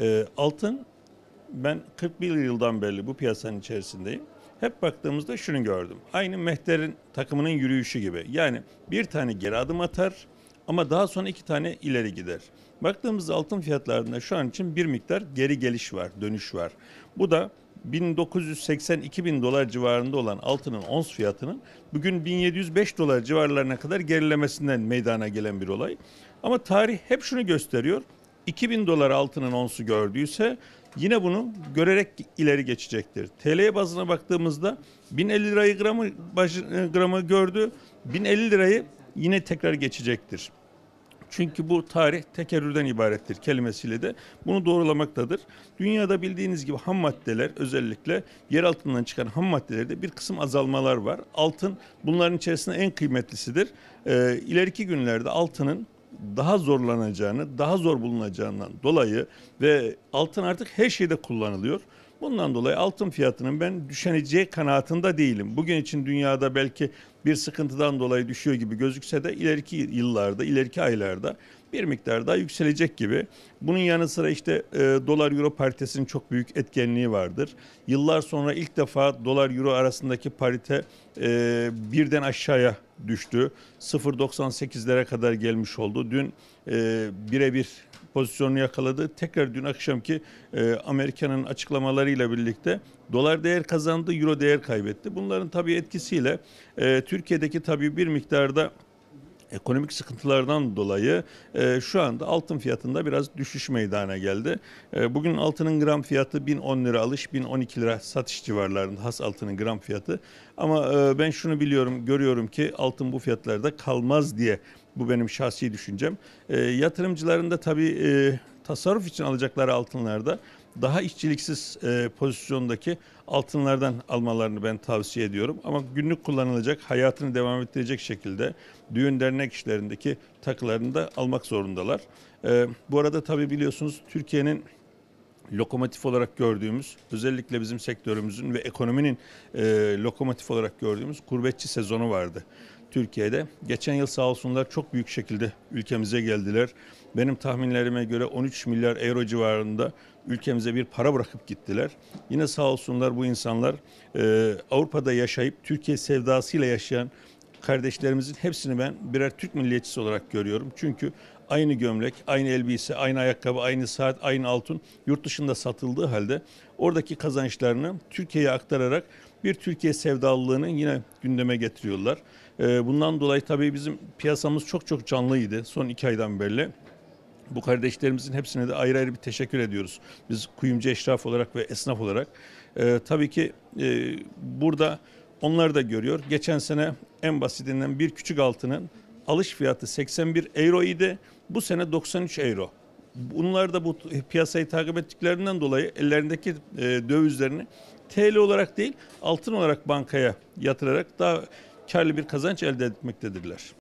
E, altın ben 41 yıldan beri bu piyasanın içerisindeyim. Hep baktığımızda şunu gördüm. Aynı Mehter'in takımının yürüyüşü gibi. Yani bir tane geri adım atar ama daha sonra iki tane ileri gider. Baktığımız altın fiyatlarında şu an için bir miktar geri geliş var, dönüş var. Bu da 1980-2000 dolar civarında olan altının ons fiyatının bugün 1705 dolar civarlarına kadar gerilemesinden meydana gelen bir olay. Ama tarih hep şunu gösteriyor. 2000 dolar altının onsu gördüyse yine bunu görerek ileri geçecektir. TL bazına baktığımızda 1050 lirayı gramı, baş, e, gramı gördü. 1050 lirayı yine tekrar geçecektir. Çünkü bu tarih tekerrürden ibarettir kelimesiyle de bunu doğrulamaktadır. Dünyada bildiğiniz gibi ham maddeler özellikle yer altından çıkan ham maddelerde bir kısım azalmalar var. Altın bunların içerisinde en kıymetlisidir. Ee, ileriki günlerde altının daha zorlanacağını, daha zor bulunacağından dolayı ve altın artık her şeyde kullanılıyor. Bundan dolayı altın fiyatının ben düşeneceği kanaatında değilim. Bugün için dünyada belki bir sıkıntıdan dolayı düşüyor gibi gözükse de ileriki yıllarda, ileriki aylarda bir miktar daha yükselecek gibi. Bunun yanı sıra işte e, dolar euro paritesinin çok büyük etkenliği vardır. Yıllar sonra ilk defa dolar euro arasındaki parite e, birden aşağıya düştü. 0.98'lere kadar gelmiş oldu. Dün e, birebir pozisyonunu yakaladı. Tekrar dün akşamki e, Amerika'nın açıklamalarıyla birlikte dolar değer kazandı, euro değer kaybetti. Bunların tabii etkisiyle e, Türkiye'deki tabii bir miktarda ekonomik sıkıntılardan dolayı e, şu anda altın fiyatında biraz düşüş meydana geldi. E, bugün altının gram fiyatı 1010 lira alış, 1012 lira satış civarlarında has altının gram fiyatı. Ama e, ben şunu biliyorum, görüyorum ki altın bu fiyatlarda kalmaz diye bu benim şahsi düşüncem. E, yatırımcıların da tabii e, tasarruf için alacakları altınlarda daha işçiliksiz e, pozisyondaki altınlardan almalarını ben tavsiye ediyorum. Ama günlük kullanılacak, hayatını devam ettirecek şekilde düğün dernek işlerindeki takılarını da almak zorundalar. E, bu arada tabii biliyorsunuz Türkiye'nin lokomotif olarak gördüğümüz özellikle bizim sektörümüzün ve ekonominin e, lokomotif olarak gördüğümüz kurbetçi sezonu vardı. Türkiye'de. Geçen yıl sağ olsunlar çok büyük şekilde ülkemize geldiler. Benim tahminlerime göre 13 milyar euro civarında ülkemize bir para bırakıp gittiler. Yine sağ olsunlar bu insanlar e, Avrupa'da yaşayıp Türkiye sevdasıyla yaşayan kardeşlerimizin hepsini ben birer Türk milliyetçisi olarak görüyorum. Çünkü aynı gömlek, aynı elbise, aynı ayakkabı, aynı saat, aynı altın yurt dışında satıldığı halde oradaki kazançlarını Türkiye'ye aktararak bir Türkiye sevdalılığını yine gündeme getiriyorlar. Ee, bundan dolayı tabii bizim piyasamız çok çok canlıydı son iki aydan belli. Bu kardeşlerimizin hepsine de ayrı ayrı bir teşekkür ediyoruz. Biz kuyumcu eşraf olarak ve esnaf olarak. Ee, tabii ki e, burada onları da görüyor. Geçen sene en basitinden bir küçük altının alış fiyatı 81 euro idi. Bu sene 93 euro. Bunlar da bu piyasayı takip ettiklerinden dolayı ellerindeki e, dövizlerini TL olarak değil altın olarak bankaya yatırarak daha karlı bir kazanç elde etmektedirler.